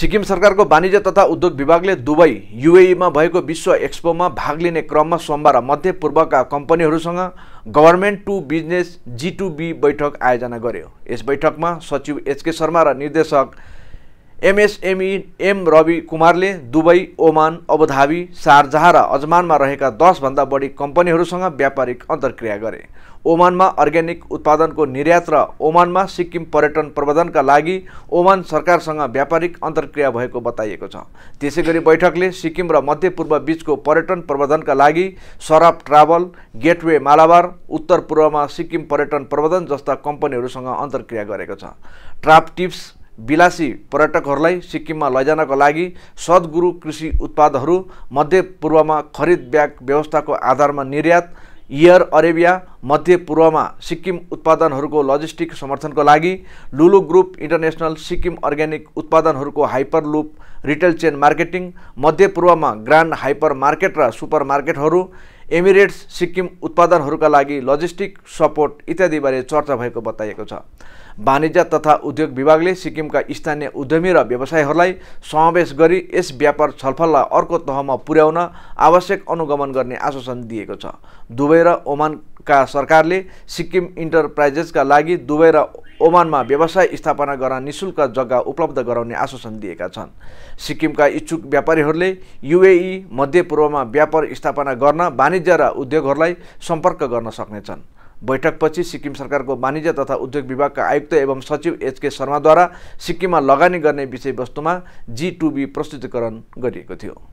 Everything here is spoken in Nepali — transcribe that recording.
सिक्किम सरकारको वाणिज्य तथा उद्योग विभागले दुबई युएईमा भएको विश्व एक्सपोमा भाग लिने क्रममा सोमबार मध्य पूर्वका कम्पनीहरूसँग government to business G to B बैठक आयोजना गर्यो यस बैठकमा सचिव एचके शर्मा र निर्देशक एमएसएमई एम रवि कुमारले दुबई ओमान अबुधाबी शारजाह र अजमानमा रहेका दसभन्दा बढी कम्पनीहरूसँग व्यापारिक अन्तर्क्रिया गरे ओमानमा अर्ग्यानिक उत्पादनको निर्यात र ओमानमा सिक्किम पर्यटन प्रबन्धनका लागि ओमान सरकारसँग व्यापारिक अन्तर्क्रिया भएको बताइएको छ त्यसै गरी बैठकले सिक्किम र मध्यपूर्व बीचको पर्यटन प्रबन्धनका लागि सराब ट्राभल गेटवे मालाबार उत्तर पूर्वमा सिक्किम पर्यटन प्रबन्धन जस्ता कम्पनीहरूसँग अन्तर्क्रिया गरेको छ ट्राप टिप्स विलासी पर्यटकहरूलाई सिक्किममा लैजानको लागि सद्गुरु कृषि उत्पादहरू मध्य पूर्वमा खरिद ब्याग व्यवस्थाको आधारमा निर्यात इयर अरेबिया मध्यपूर्वमा सिक्किम उत्पादनहरूको लजिस्टिक समर्थनको लागि Lulu group international Sikkim organic उत्पादनहरूको hyper loop retail chain marketing मध्यपूर्वमा ग्रान्ड हाइपर मार्केट र सुपर मार्केटहरू एमिरेट्स सिक्किम उत्पादनहरूका लागि लजिस्टिक सपोर्ट इत्यादिबारे चर्चा भएको बताइएको छ वाणिज्य तथा उद्योग विभागले सिक्किमका स्थानीय उद्यमी र व्यवसायहरूलाई समावेश गरी यस व्यापार छलफललाई अर्को तहमा पुर्याउन आवश्यक अनुगमन गर्ने आश्वासन दिएको छ दुबई र ओमान का सरकारले सिक्किम इन्टरप्राइजेसका लागि दुबई र ओमानमा व्यवसाय स्थापना गर्न निशुल्क जग्गा उपलब्ध गराउने आश्वासन दिएका छन् सिक्किमका इच्छुक व्यापारीहरूले युएई मध्यपूर्वमा व्यापार स्थापना गर्न वाणिज्य र उद्योगहरूलाई सम्पर्क गर्न सक्नेछन् बैठकपछि सिक्किम सरकारको वाणिज्य तथा उद्योग विभागका आयुक्त एवं सचिव एचके शर्माद्वारा सिक्किममा लगानी गर्ने विषयवस्तुमा जी टुबी बी प्रस्तुतिकरण गरिएको थियो